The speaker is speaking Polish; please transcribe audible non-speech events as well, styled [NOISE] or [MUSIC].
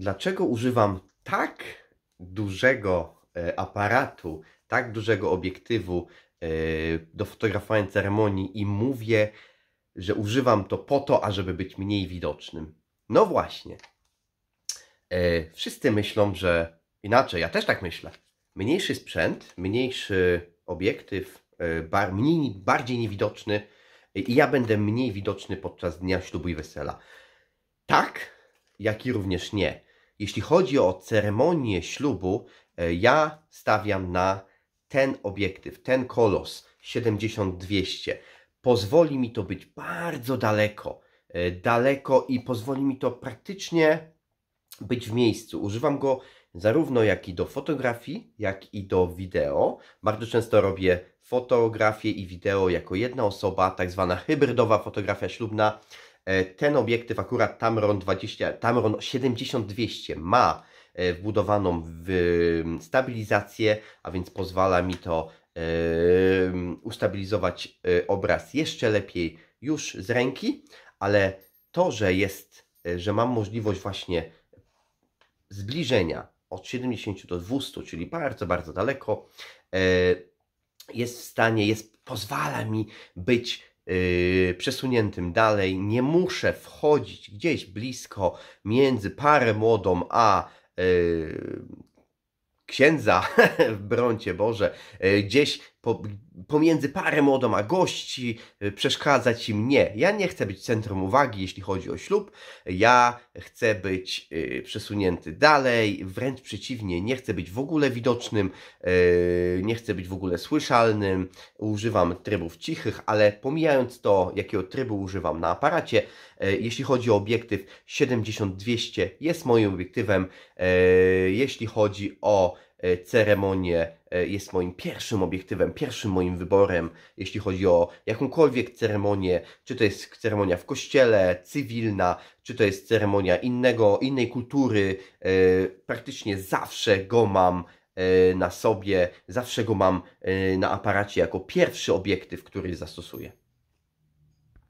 dlaczego używam tak dużego e, aparatu, tak dużego obiektywu e, do fotografowania ceremonii i mówię, że używam to po to, ażeby być mniej widocznym. No właśnie. E, wszyscy myślą, że inaczej, ja też tak myślę. Mniejszy sprzęt, mniejszy obiektyw, mniej, bardziej niewidoczny i ja będę mniej widoczny podczas dnia ślubu i wesela. Tak, jak i również nie. Jeśli chodzi o ceremonię ślubu, e, ja stawiam na ten obiektyw, ten kolos 7200. Pozwoli mi to być bardzo daleko, e, daleko i pozwoli mi to praktycznie być w miejscu. Używam go zarówno jak i do fotografii, jak i do wideo. Bardzo często robię fotografię i wideo jako jedna osoba, tak zwana hybrydowa fotografia ślubna. E, ten obiektyw akurat Tamron 20, Tamron 7200 ma e, wbudowaną w mm, stabilizację, a więc pozwala mi to e, mm, ustabilizować obraz jeszcze lepiej już z ręki, ale to, że jest, że mam możliwość właśnie zbliżenia od 70 do 200, czyli bardzo, bardzo daleko, jest w stanie, jest, pozwala mi być Yy, przesuniętym dalej. Nie muszę wchodzić gdzieś blisko między parę młodą a yy, księdza [LAUGHS] w broncie Boże, yy, gdzieś po, pomiędzy parę modą a gości, y, przeszkadzać im nie. Ja nie chcę być centrum uwagi, jeśli chodzi o ślub. Ja chcę być y, przesunięty dalej, wręcz przeciwnie, nie chcę być w ogóle widocznym, y, nie chcę być w ogóle słyszalnym. Używam trybów cichych, ale pomijając to, jakiego trybu używam na aparacie, y, jeśli chodzi o obiektyw 70-200 jest moim obiektywem. Y, jeśli chodzi o E, ceremonię e, jest moim pierwszym obiektywem, pierwszym moim wyborem, jeśli chodzi o jakąkolwiek ceremonię, czy to jest ceremonia w kościele, cywilna, czy to jest ceremonia innego, innej kultury, e, praktycznie zawsze go mam na sobie, zawsze go mam na aparacie jako pierwszy obiektyw, który zastosuję.